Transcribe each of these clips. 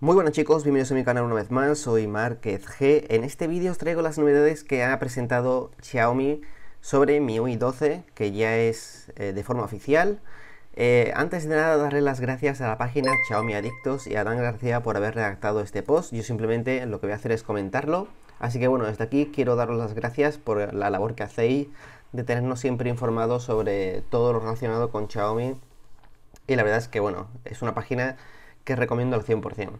Muy buenas chicos, bienvenidos a mi canal una vez más, soy Márquez G. En este vídeo os traigo las novedades que ha presentado Xiaomi sobre MIUI 12, que ya es eh, de forma oficial. Eh, antes de nada, darle las gracias a la página Xiaomi Adictos y a Dan García por haber redactado este post. Yo simplemente lo que voy a hacer es comentarlo. Así que bueno, desde aquí quiero daros las gracias por la labor que hacéis de tenernos siempre informados sobre todo lo relacionado con Xiaomi. Y la verdad es que bueno, es una página que recomiendo al 100%.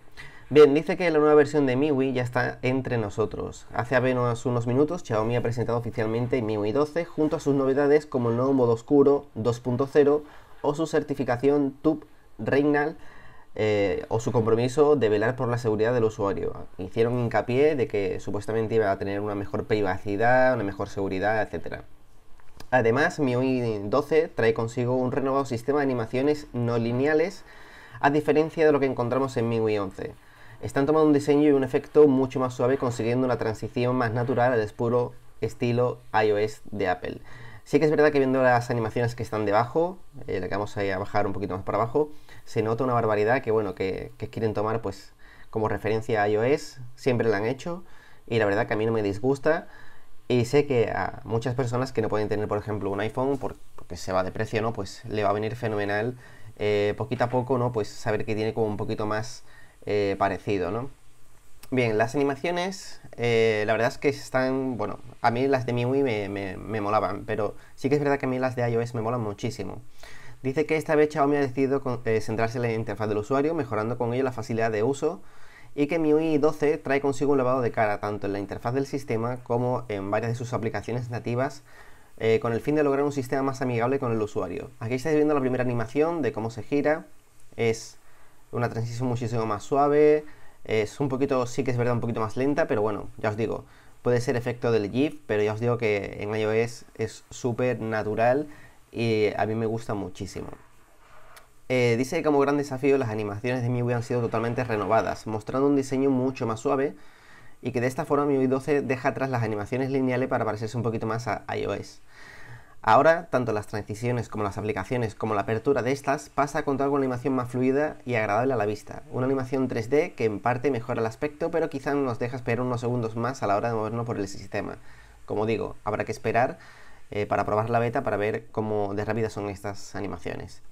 Bien, dice que la nueva versión de MIUI ya está entre nosotros. Hace apenas unos minutos Xiaomi ha presentado oficialmente MIUI 12 junto a sus novedades como el nuevo modo oscuro 2.0 o su certificación TUBE Reignal eh, o su compromiso de velar por la seguridad del usuario. Hicieron hincapié de que supuestamente iba a tener una mejor privacidad, una mejor seguridad, etc. Además, MIUI 12 trae consigo un renovado sistema de animaciones no lineales a diferencia de lo que encontramos en MIUI 11. Están tomando un diseño y un efecto mucho más suave, consiguiendo una transición más natural al puro estilo iOS de Apple. Sí que es verdad que viendo las animaciones que están debajo, eh, la que vamos a, bajar un poquito más para abajo, se nota una barbaridad que bueno, que, quieren tomar pues como referencia a iOS, siempre la han hecho y la verdad que a mí no me disgusta y sé que a muchas personas que no pueden tener por ejemplo un iPhone porque se va de precio, ¿no? Pues le va a venir fenomenal eh, poquito a poco, ¿no? Pues saber que tiene como un poquito más eh, parecido, ¿no? Bien, las animaciones, eh, la verdad es que están, bueno, a mí las de MIUI me, me, molaban, pero sí que es verdad que a mí las de iOS me molan muchísimo. Dice que esta vez Xiaomi ha decidido centrarse en la interfaz del usuario, mejorando con ello la facilidad de uso, y que MIUI 12 trae consigo un lavado de cara tanto en la interfaz del sistema como en varias de sus aplicaciones nativas eh, con el fin de lograr un sistema más amigable con el usuario. Aquí estáis viendo la primera animación de cómo se gira, es una transición muchísimo más suave, es un poquito, sí que es verdad, un poquito más lenta, pero bueno, ya os digo, puede ser efecto del GIF, pero ya os digo que en iOS es súper natural y a mí me gusta muchísimo. Eh, dice que como gran desafío las animaciones de MIUI han sido totalmente renovadas, mostrando un diseño mucho más suave, y que de esta forma mi MIUI 12 deja atrás las animaciones lineales para parecerse un poquito más a iOS. Ahora, tanto las transiciones como las aplicaciones como la apertura de estas pasa a contar con una animación más fluida y agradable a la vista. Una animación 3D que en parte mejora el aspecto, pero quizá nos deja esperar unos segundos más a la hora de movernos por el sistema. Como digo, habrá que esperar eh, para probar la beta para ver cómo de rápidas son estas animaciones.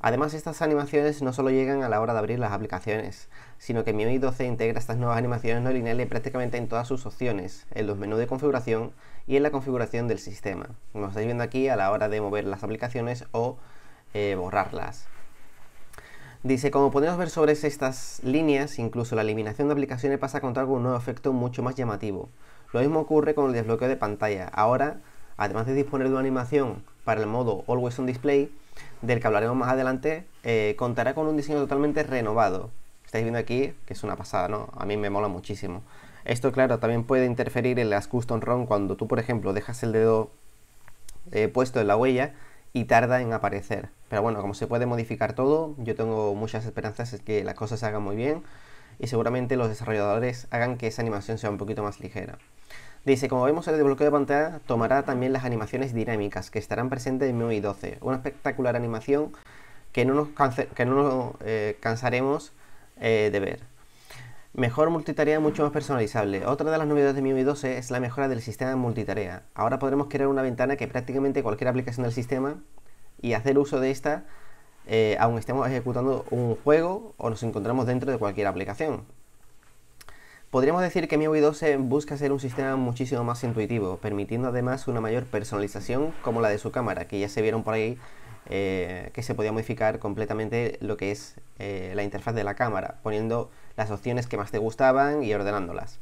Además, estas animaciones no solo llegan a la hora de abrir las aplicaciones, sino que MIUI 12 integra estas nuevas animaciones no lineales prácticamente en todas sus opciones, en los menús de configuración y en la configuración del sistema. Como estáis viendo aquí a la hora de mover las aplicaciones o eh, borrarlas. Dice, como podemos ver sobre estas líneas, incluso la eliminación de aplicaciones pasa a contar con un nuevo efecto mucho más llamativo. Lo mismo ocurre con el desbloqueo de pantalla. Ahora, además de disponer de una animación para el modo Always on Display, del que hablaremos más adelante, eh, contará con un diseño totalmente renovado. Estáis viendo aquí que es una pasada, ¿no? A mí me mola muchísimo. Esto, claro, también puede interferir en las Custom ROM cuando tú, por ejemplo, dejas el dedo eh, puesto en la huella y tarda en aparecer. Pero bueno, como se puede modificar todo, yo tengo muchas esperanzas de que las cosas se hagan muy bien y seguramente los desarrolladores hagan que esa animación sea un poquito más ligera. Dice, como vemos el desbloqueo de pantalla tomará también las animaciones dinámicas que estarán presentes en MIUI 12. Una espectacular animación que no nos, que no nos eh, cansaremos eh, de ver. Mejor multitarea mucho más personalizable. Otra de las novedades de MIUI 12 es la mejora del sistema de multitarea. Ahora podremos crear una ventana que prácticamente cualquier aplicación del sistema y hacer uso de esta aunque eh, aun estemos ejecutando un juego o nos encontramos dentro de cualquier aplicación. Podríamos decir que MIUI 12 busca ser un sistema muchísimo más intuitivo, permitiendo además una mayor personalización como la de su cámara, que ya se vieron por ahí eh, que se podía modificar completamente lo que es eh, la interfaz de la cámara, poniendo las opciones que más te gustaban y ordenándolas.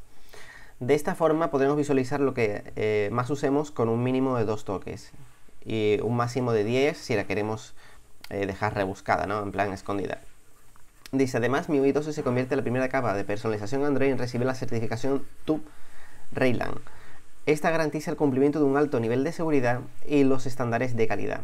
De esta forma podremos visualizar lo que eh, más usemos con un mínimo de dos toques y un máximo de 10 si la queremos dejar rebuscada, ¿no? en plan escondida. Dice, además, MIUI 12 se convierte en la primera capa de personalización Android en recibir la certificación Tube Rayland. Esta garantiza el cumplimiento de un alto nivel de seguridad y los estándares de calidad.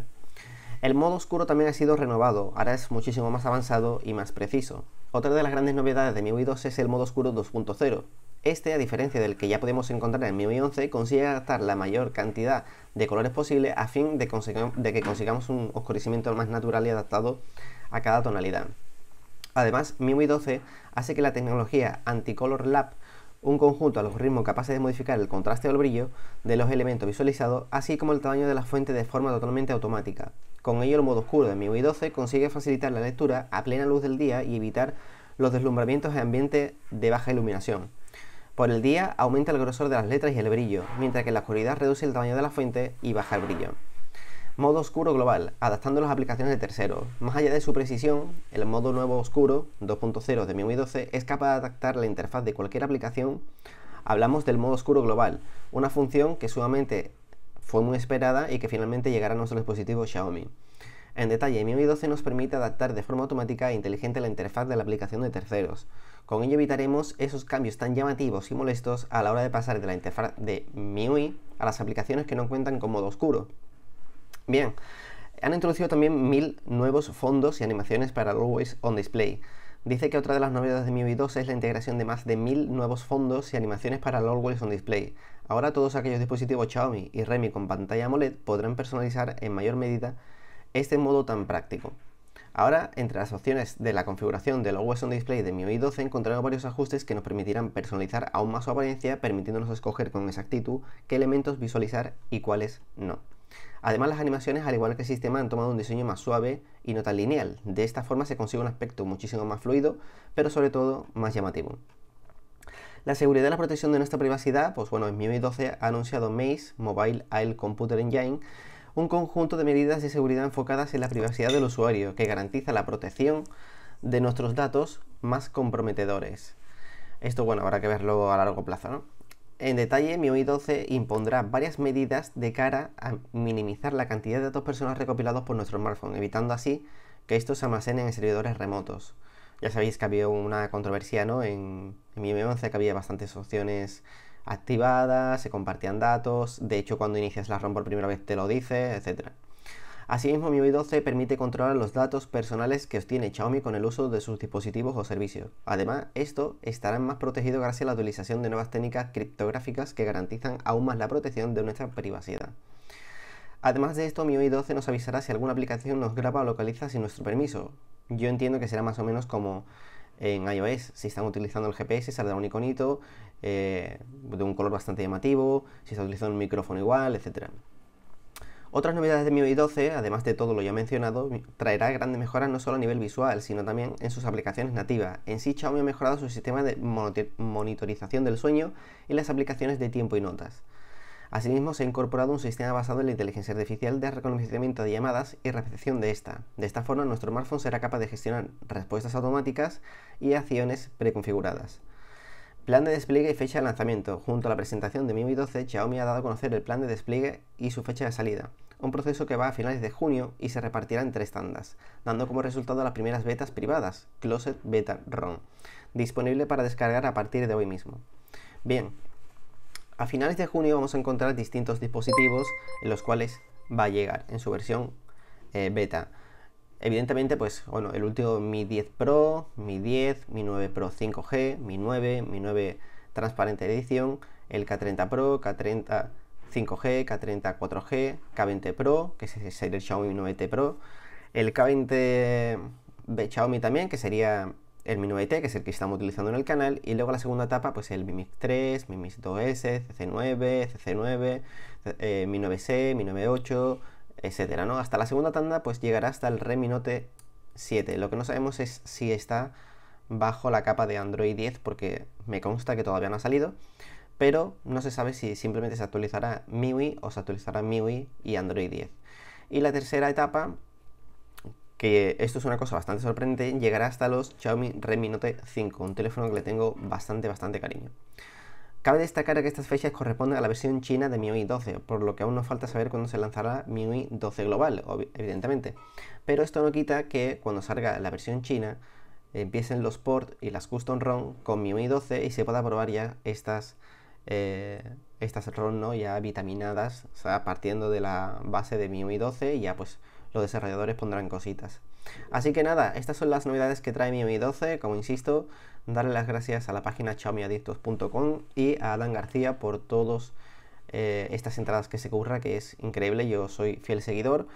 El modo oscuro también ha sido renovado, ahora es muchísimo más avanzado y más preciso. Otra de las grandes novedades de MIUI 12 es el modo oscuro 2.0. Este, a diferencia del que ya podemos encontrar en MIUI 11, consigue adaptar la mayor cantidad de colores posible a fin de que consigamos un oscurecimiento más natural y adaptado a cada tonalidad. Además, MIUI 12 hace que la tecnología Anticolor Lab, un conjunto de algoritmos capaces de modificar el contraste o el brillo de los elementos visualizados, así como el tamaño de la fuente de forma totalmente automática. Con ello, el modo oscuro de MIUI 12 consigue facilitar la lectura a plena luz del día y evitar los deslumbramientos en ambientes de baja iluminación. Por el día aumenta el grosor de las letras y el brillo, mientras que en la oscuridad reduce el tamaño de la fuente y baja el brillo. Modo oscuro global, adaptando las aplicaciones de terceros. Más allá de su precisión, el modo nuevo oscuro 2.0 de MIUI 12 es capaz de adaptar la interfaz de cualquier aplicación. Hablamos del modo oscuro global, una función que sumamente fue muy esperada y que finalmente llegará a nuestro dispositivo Xiaomi. En detalle, MIUI 12 nos permite adaptar de forma automática e inteligente la interfaz de la aplicación de terceros. Con ello evitaremos esos cambios tan llamativos y molestos a la hora de pasar de la interfaz de MIUI a las aplicaciones que no cuentan con modo oscuro. Bien, han introducido también mil nuevos fondos y animaciones para Always on Display. Dice que otra de las novedades de MIUI 2 es la integración de más de mil nuevos fondos y animaciones para el Always on Display. Ahora todos aquellos dispositivos Xiaomi y Redmi con pantalla AMOLED podrán personalizar en mayor medida este modo tan práctico. Ahora, entre las opciones de la configuración del Always on Display de MIUI 12 encontraremos varios ajustes que nos permitirán personalizar aún más su apariencia, permitiéndonos escoger con exactitud qué elementos visualizar y cuáles no. Además, las animaciones, al igual que el sistema, han tomado un diseño más suave y no tan lineal. De esta forma se consigue un aspecto muchísimo más fluido, pero sobre todo más llamativo. La seguridad y la protección de nuestra privacidad, pues bueno, en 2012 ha anunciado Maze Mobile AIL Computer Engine, un conjunto de medidas de seguridad enfocadas en la privacidad del usuario, que garantiza la protección de nuestros datos más comprometedores. Esto, bueno, habrá que verlo a largo plazo, ¿no? En detalle, mi 12 impondrá varias medidas de cara a minimizar la cantidad de datos personales recopilados por nuestro smartphone, evitando así que estos se almacenen en servidores remotos. Ya sabéis que había una controversia ¿no? en, mi MIUI 11, que había bastantes opciones activadas, se compartían datos, de hecho cuando inicias la ROM por primera vez te lo dice, etcétera. Asimismo, MIUI 12 permite controlar los datos personales que obtiene Xiaomi con el uso de sus dispositivos o servicios. Además, esto estará más protegido gracias a la utilización de nuevas técnicas criptográficas que garantizan aún más la protección de nuestra privacidad. Además de esto, MIUI 12 nos avisará si alguna aplicación nos graba o localiza sin nuestro permiso. Yo entiendo que será más o menos como en iOS. Si están utilizando el GPS, saldrá un iconito eh, de un color bastante llamativo, si están utilizando un micrófono igual, etcétera. Otras novedades de MIUI 12, además de todo lo ya mencionado, traerá grandes mejoras no solo a nivel visual, sino también en sus aplicaciones nativas. En sí, Xiaomi ha mejorado su sistema de monitorización del sueño y las aplicaciones de tiempo y notas. Asimismo, se ha incorporado un sistema basado en la inteligencia artificial de reconocimiento de llamadas y recepción de esta. De esta forma, nuestro smartphone será capaz de gestionar respuestas automáticas y acciones preconfiguradas. Plan de despliegue y fecha de lanzamiento. Junto a la presentación de MIUI 12, Xiaomi ha dado a conocer el plan de despliegue y su fecha de salida un proceso que va a finales de junio y se repartirá en tres tandas, dando como resultado las primeras betas privadas, Closet Beta ROM, disponible para descargar a partir de hoy mismo. Bien, a finales de junio vamos a encontrar distintos dispositivos en los cuales va a llegar en su versión eh, beta. Evidentemente, pues bueno, el último Mi 10 Pro, Mi 10, Mi 9 Pro 5G, Mi 9, Mi 9 Transparente edición, el K30 Pro, K30 5G, K30 4G, K20 Pro, que sería el Xiaomi Mi 9T Pro, el K20 de Xiaomi también, que sería el Mi 9T, que es el que estamos utilizando en el canal, y luego la segunda etapa, pues el Mi Mix 3, Mi Mix 2S, CC9, CC9, Mi 9C, Mi 98, etcétera, ¿no? Hasta la segunda tanda, pues llegará hasta el Redmi Note 7. Lo que no sabemos es si está bajo la capa de Android 10, porque me consta que todavía no ha salido pero no se sabe si simplemente se actualizará MIUI o se actualizará MIUI y Android 10. Y la tercera etapa, que esto es una cosa bastante sorprendente, llegará hasta los Xiaomi Redmi Note 5, un teléfono que le tengo bastante, bastante cariño. Cabe destacar que estas fechas corresponden a la versión china de MIUI 12, por lo que aún nos falta saber cuándo se lanzará MIUI 12 global, evidentemente. Pero esto no quita que cuando salga la versión china, empiecen los ports y las custom ROM con MIUI 12 y se pueda probar ya estas eh, estas ROM ¿no? ya vitaminadas, o sea, partiendo de la base de MIUI 12 ya pues los desarrolladores pondrán cositas. Así que nada, estas son las novedades que trae MIUI 12, como insisto, darle las gracias a la página xiaomiadictos.com y a Adán García por todas eh, estas entradas que se curra, que es increíble, yo soy fiel seguidor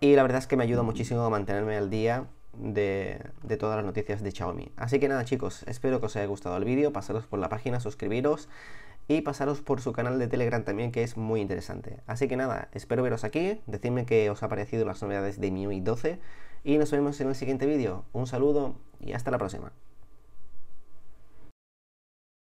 y la verdad es que me ayuda muchísimo a mantenerme al día de, de, todas las noticias de Xiaomi. Así que nada chicos, espero que os haya gustado el vídeo, pasaros por la página, suscribiros y pasaros por su canal de Telegram también que es muy interesante. Así que nada, espero veros aquí, decidme que os ha parecido las novedades de MIUI 12 y nos vemos en el siguiente vídeo. Un saludo y hasta la próxima.